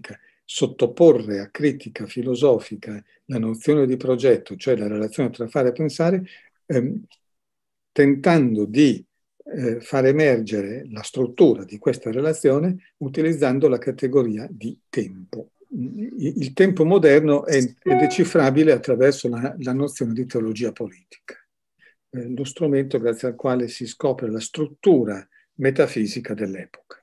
significa sottoporre a critica filosofica la nozione di progetto, cioè la relazione tra fare e pensare, ehm, tentando di eh, far emergere la struttura di questa relazione utilizzando la categoria di tempo. Il tempo moderno è, è decifrabile attraverso la, la, nozione di teologia politica, eh, lo strumento grazie al quale si scopre la struttura metafisica dell'epoca.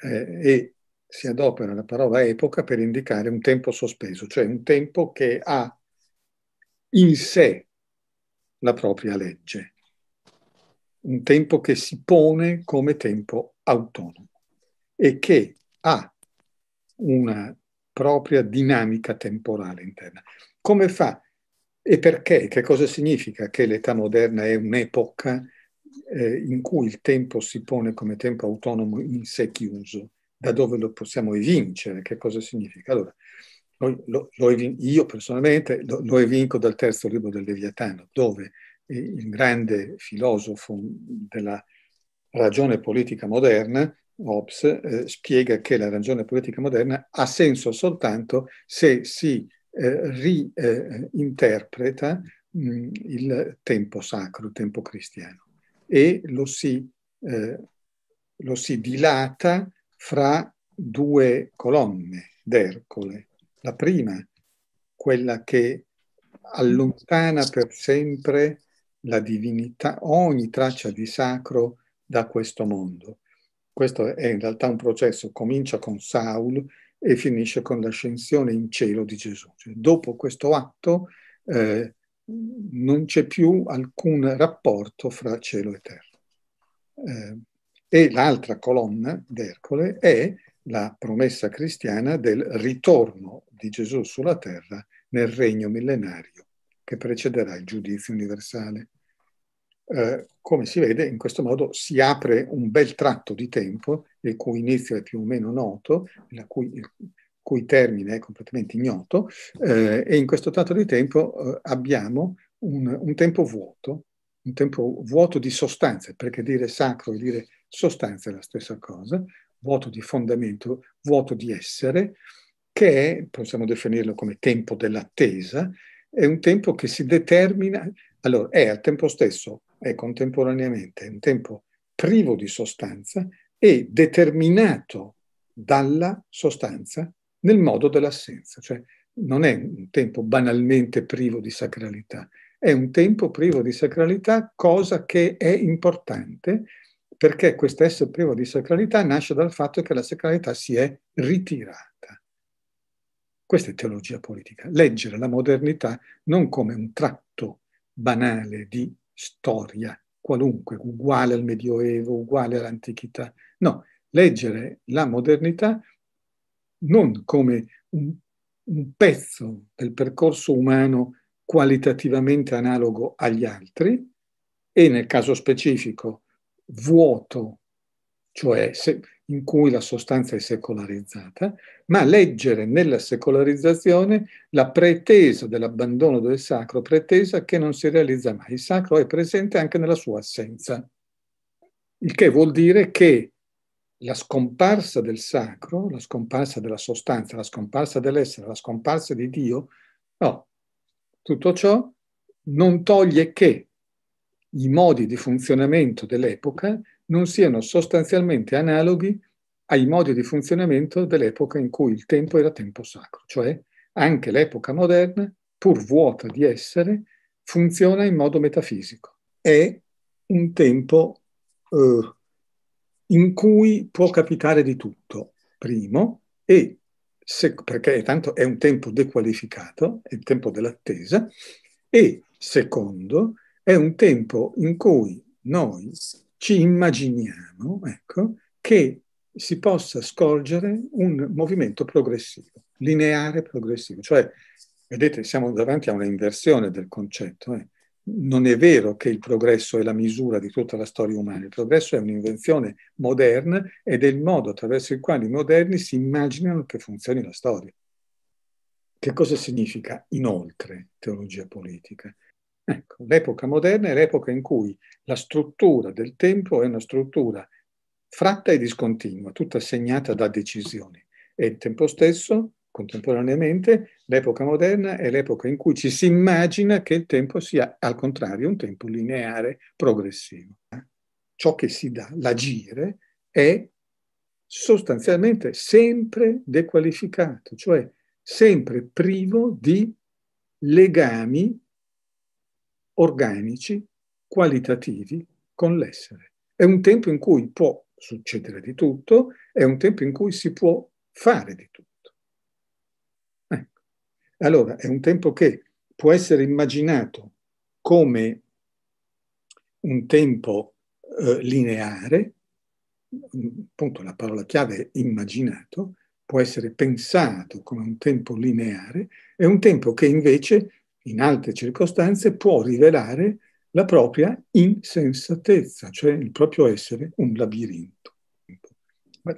Eh, e si adopera la parola epoca per indicare un tempo sospeso, cioè un tempo che ha in sé la propria legge, un tempo che si pone come tempo autonomo e che ha una propria dinamica temporale interna. Come fa e perché? Che cosa significa che l'età moderna è un'epoca eh, in cui il tempo si pone come tempo autonomo in sé chiuso? da dove lo possiamo evincere, che cosa significa. Allora, lo, lo, io personalmente lo, lo, evinco dal terzo libro del Leviatano, dove eh, il grande filosofo della ragione politica moderna, Hobbes, eh, spiega che la ragione politica moderna ha senso soltanto se si eh, riinterpreta eh, il tempo sacro, il tempo cristiano, e lo si, eh, lo si dilata fra due colonne d'Ercole. La prima, quella che allontana per sempre la divinità, ogni traccia di sacro da questo mondo. Questo è in realtà un processo, comincia con Saul e finisce con l'ascensione in cielo di Gesù. Cioè, dopo questo atto eh, non c'è più alcun rapporto fra cielo e terra. Eh, e l'altra colonna d'Ercole è la promessa cristiana del ritorno di Gesù sulla terra nel regno millenario che precederà il giudizio universale. Eh, come si vede, in questo modo si apre un bel tratto di tempo, il cui inizio è più o meno noto, il cui, il cui termine è completamente ignoto, eh, e in questo tratto di tempo eh, abbiamo un, un tempo vuoto, un tempo vuoto di sostanze, perché dire sacro e dire Sostanza è la stessa cosa, vuoto di fondamento, vuoto di essere, che è, possiamo definirlo come tempo dell'attesa, è un tempo che si determina, allora è al tempo stesso, è contemporaneamente è un tempo privo di sostanza e determinato dalla sostanza nel modo dell'assenza, cioè non è un tempo banalmente privo di sacralità, è un tempo privo di sacralità, cosa che è importante perché questo essere privo di sacralità nasce dal fatto che la sacralità si è ritirata. Questa è teologia politica, leggere la modernità non come un tratto banale di storia qualunque, uguale al Medioevo, uguale all'antichità, no, leggere la modernità non come un, un pezzo del percorso umano qualitativamente analogo agli altri e nel caso specifico vuoto, cioè se, in cui la sostanza è secolarizzata, ma leggere nella secolarizzazione la pretesa dell'abbandono del sacro, pretesa che non si realizza mai. Il sacro è presente anche nella sua assenza, il che vuol dire che la scomparsa del sacro, la scomparsa della sostanza, la scomparsa dell'essere, la scomparsa di Dio, no, tutto ciò non toglie che i modi di funzionamento dell'epoca non siano sostanzialmente analoghi ai modi di funzionamento dell'epoca in cui il tempo era tempo sacro, cioè anche l'epoca moderna, pur vuota di essere, funziona in modo metafisico. È un tempo eh, in cui può capitare di tutto, primo, e se, perché tanto è un tempo dequalificato, è il tempo dell'attesa, e secondo, è un tempo in cui noi ci immaginiamo ecco, che si possa scorgere un movimento progressivo, lineare progressivo. Cioè, vedete, siamo davanti a una inversione del concetto. Eh? Non è vero che il progresso è la misura di tutta la storia umana, il progresso è un'invenzione moderna ed è il modo attraverso il quale i moderni si immaginano che funzioni la storia. Che cosa significa inoltre teologia politica? Ecco, l'epoca moderna è l'epoca in cui la struttura del tempo è una struttura fratta e discontinua, tutta segnata da decisioni. E il tempo stesso, contemporaneamente, l'epoca moderna è l'epoca in cui ci si immagina che il tempo sia, al contrario, un tempo lineare, progressivo. Ciò che si dà, l'agire, è sostanzialmente sempre dequalificato, cioè sempre privo di legami organici, qualitativi con l'essere. È un tempo in cui può succedere di tutto, è un tempo in cui si può fare di tutto. Ecco. Allora, è un tempo che può essere immaginato come un tempo eh, lineare, appunto la parola chiave è immaginato, può essere pensato come un tempo lineare, è un tempo che invece in altre circostanze può rivelare la propria insensatezza, cioè il proprio essere un labirinto.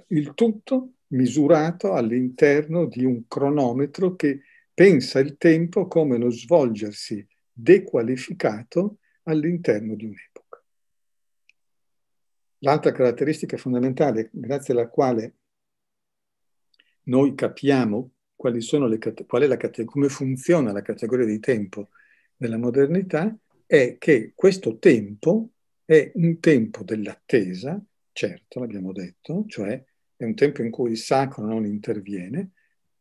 Il tutto misurato all'interno di un cronometro che pensa il tempo come lo svolgersi dequalificato all'interno di un'epoca. L'altra caratteristica fondamentale grazie alla quale noi capiamo quali sono le, qual è la, come funziona la categoria di tempo nella modernità, è che questo tempo è un tempo dell'attesa, certo, l'abbiamo detto, cioè è un tempo in cui il sacro non interviene,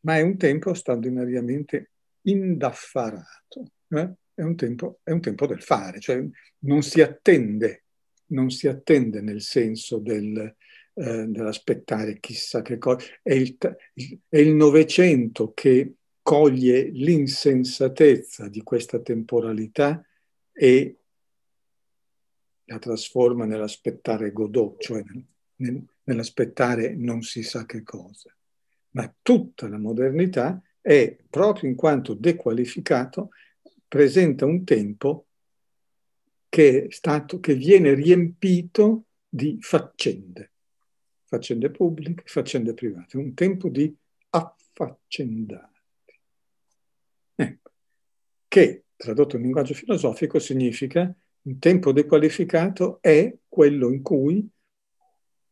ma è un tempo straordinariamente indaffarato, eh? è, un tempo, è un tempo del fare, cioè non si attende non si attende nel senso del eh, nell'aspettare chissà che cosa. È il Novecento che coglie l'insensatezza di questa temporalità e la trasforma nell'aspettare Godot, cioè nel, nell'aspettare non si sa che cosa. Ma tutta la modernità è, proprio in quanto dequalificato, presenta un tempo che, è stato, che viene riempito di faccende faccende pubbliche, faccende private, un tempo di affaccendati. Ecco, che tradotto in linguaggio filosofico significa un tempo dequalificato è quello in cui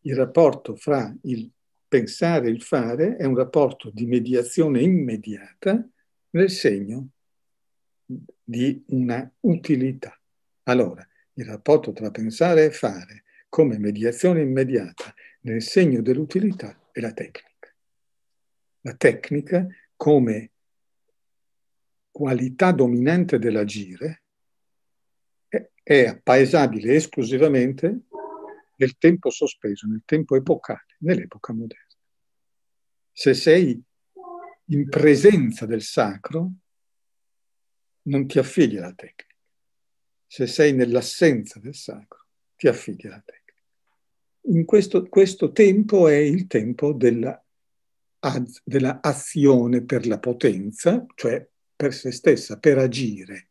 il rapporto fra il pensare e il fare è un rapporto di mediazione immediata nel segno di una utilità. Allora, il rapporto tra pensare e fare come mediazione immediata nel segno dell'utilità è la tecnica. La tecnica come qualità dominante dell'agire è appaesabile esclusivamente nel tempo sospeso, nel tempo epocale, nell'epoca moderna. Se sei in presenza del sacro, non ti affidi alla tecnica. Se sei nell'assenza del sacro, ti affidi alla tecnica in questo, questo tempo è il tempo della, della azione per la potenza, cioè per se stessa, per agire,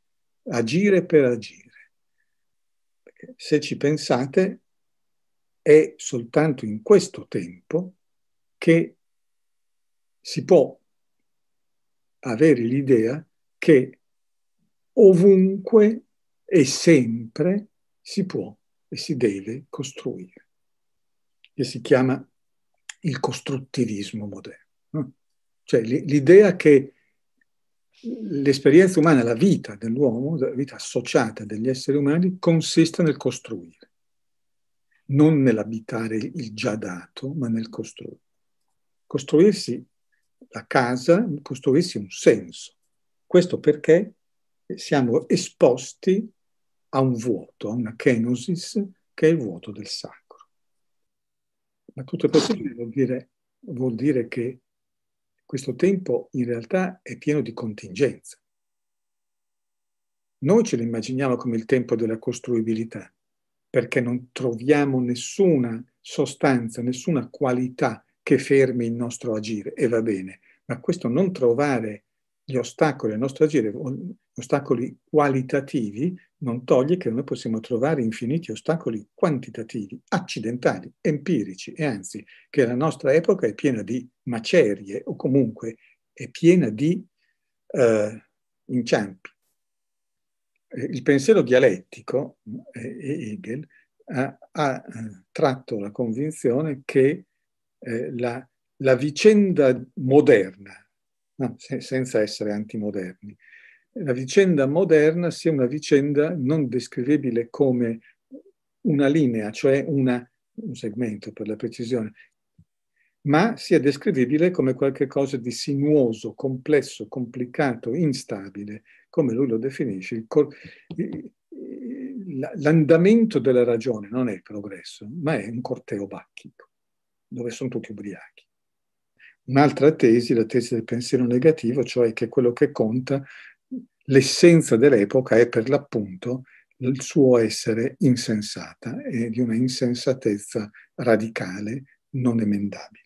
agire per agire. se ci pensate, è soltanto in questo tempo che si può avere l'idea che ovunque e sempre si può e si deve costruire che si chiama il costruttivismo moderno, cioè l'idea che l'esperienza umana, la vita dell'uomo, la vita associata degli esseri umani, consiste nel costruire, non nell'abitare il già dato, ma nel costruire. Costruirsi la casa, costruirsi un senso. Questo perché siamo esposti a un vuoto, a una kenosis, che è il vuoto del sacro. Ma tutto è possibile vuol dire, vuol dire che questo tempo in realtà è pieno di contingenza. Noi ce lo immaginiamo come il tempo della costruibilità, perché non troviamo nessuna sostanza, nessuna qualità che fermi il nostro agire, e va bene, ma questo non trovare gli ostacoli al nostro agire, ostacoli qualitativi, non toglie che noi possiamo trovare infiniti ostacoli quantitativi, accidentali, empirici e anzi che la nostra epoca è piena di macerie o comunque è piena di eh, inciampi. Eh, il pensiero dialettico, eh, Hegel, ha, ha, eh, tratto la convinzione che eh, la, la, vicenda moderna, no, se, senza essere antimoderni, la vicenda moderna sia una vicenda non descrivibile come una linea, cioè una, un segmento per la precisione, ma sia descrivibile come qualcosa di sinuoso, complesso, complicato, instabile, come lui lo definisce. l'andamento della ragione non è il progresso, ma è un corteo bacchico, dove sono tutti ubriachi. Un'altra tesi, la tesi del pensiero negativo, cioè che quello che conta l'essenza dell'epoca è per l'appunto il suo essere insensata e di una insensatezza radicale, non emendabile.